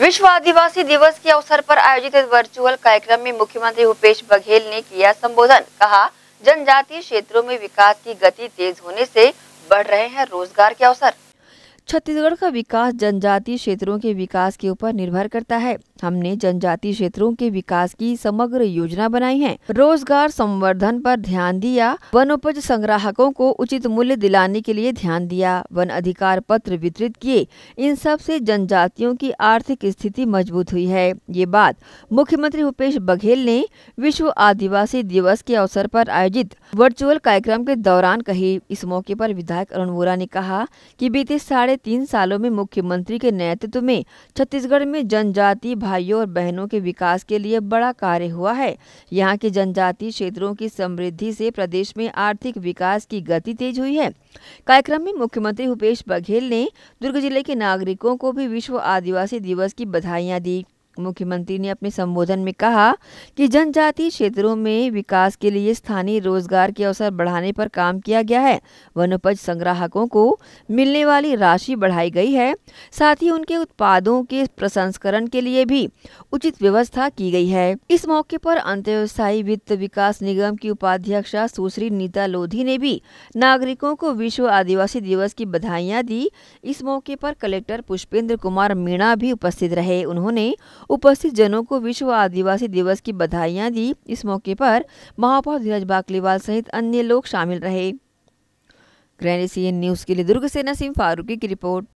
विश्व आदिवासी दिवस के अवसर पर आयोजित वर्चुअल कार्यक्रम में मुख्यमंत्री भूपेश बघेल ने किया संबोधन कहा जनजातीय क्षेत्रों में विकास की गति तेज होने से बढ़ रहे हैं रोजगार के अवसर छत्तीसगढ़ का विकास जनजातीय क्षेत्रों के विकास के ऊपर निर्भर करता है हमने जनजातीय क्षेत्रों के विकास की समग्र योजना बनाई है रोजगार संवर्धन पर ध्यान दिया वन उपज संग्राहकों को उचित मूल्य दिलाने के लिए ध्यान दिया वन अधिकार पत्र वितरित किए इन सब से जनजातियों की आर्थिक स्थिति मजबूत हुई है ये बात मुख्यमंत्री भूपेश बघेल ने विश्व आदिवासी दिवस के अवसर पर आयोजित वर्चुअल कार्यक्रम के दौरान कही इस मौके पर विधायक अरुण वोरा ने कहा कि बीते साढ़े साढ़े तीन सालों में मुख्यमंत्री के नेतृत्व में छत्तीसगढ़ में जनजाति भाइयों और बहनों के विकास के लिए बड़ा कार्य हुआ है यहाँ के जनजातीय क्षेत्रों की समृद्धि से प्रदेश में आर्थिक विकास की गति तेज हुई है कार्यक्रम में मुख्यमंत्री भूपेश बघेल ने दुर्ग जिले के नागरिकों को भी विश्व आदिवासी दिवस की बधाइयाँ दी मुख्यमंत्री ने अपने संबोधन में कहा कि जनजातीय क्षेत्रों में विकास के लिए स्थानीय रोजगार के अवसर बढ़ाने पर काम किया गया है वनोपज संग्राहकों को मिलने वाली राशि बढ़ाई गई है साथ ही उनके उत्पादों के प्रसंस्करण के लिए भी उचित व्यवस्था की गई है इस मौके पर अंत्योस्थायी वित्त विकास निगम की उपाध्यक्ष सुश्री नीता लोधी ने भी नागरिकों को विश्व आदिवासी दिवस की बधाइयाँ दी इस मौके पर कलेक्टर पुष्पेंद्र कुमार मीणा भी उपस्थित रहे उन्होंने उपस्थित जनों को विश्व आदिवासी दिवस की बधाइयां दी इस मौके पर महापौर धीरज बाकलीवाल सहित अन्य लोग शामिल रहे ग्रैंड सी न्यूज़ के लिए दुर्ग से नसीम फारूकी की रिपोर्ट